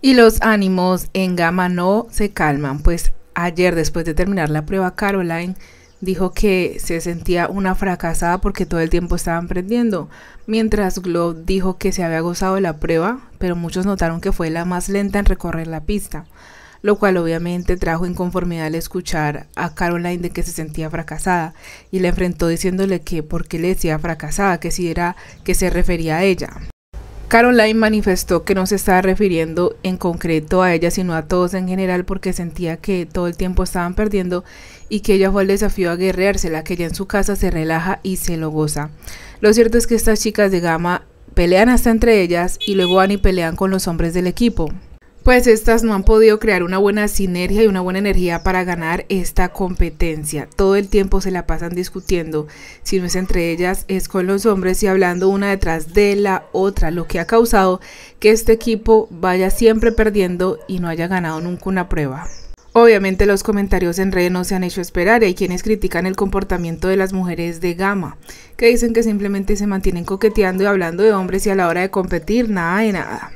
Y los ánimos en Gama no se calman, pues ayer después de terminar la prueba Caroline dijo que se sentía una fracasada porque todo el tiempo estaba emprendiendo, mientras Glove dijo que se había gozado de la prueba, pero muchos notaron que fue la más lenta en recorrer la pista, lo cual obviamente trajo inconformidad al escuchar a Caroline de que se sentía fracasada y la enfrentó diciéndole que por qué le decía fracasada, que si era que se refería a ella. Caroline manifestó que no se estaba refiriendo en concreto a ella, sino a todos en general, porque sentía que todo el tiempo estaban perdiendo y que ella fue el desafío a guerreársela, que ella en su casa se relaja y se lo goza. Lo cierto es que estas chicas de gama pelean hasta entre ellas y luego van y pelean con los hombres del equipo pues estas no han podido crear una buena sinergia y una buena energía para ganar esta competencia. Todo el tiempo se la pasan discutiendo, si no es entre ellas, es con los hombres y hablando una detrás de la otra, lo que ha causado que este equipo vaya siempre perdiendo y no haya ganado nunca una prueba. Obviamente los comentarios en redes no se han hecho esperar y hay quienes critican el comportamiento de las mujeres de gama, que dicen que simplemente se mantienen coqueteando y hablando de hombres y a la hora de competir nada de nada.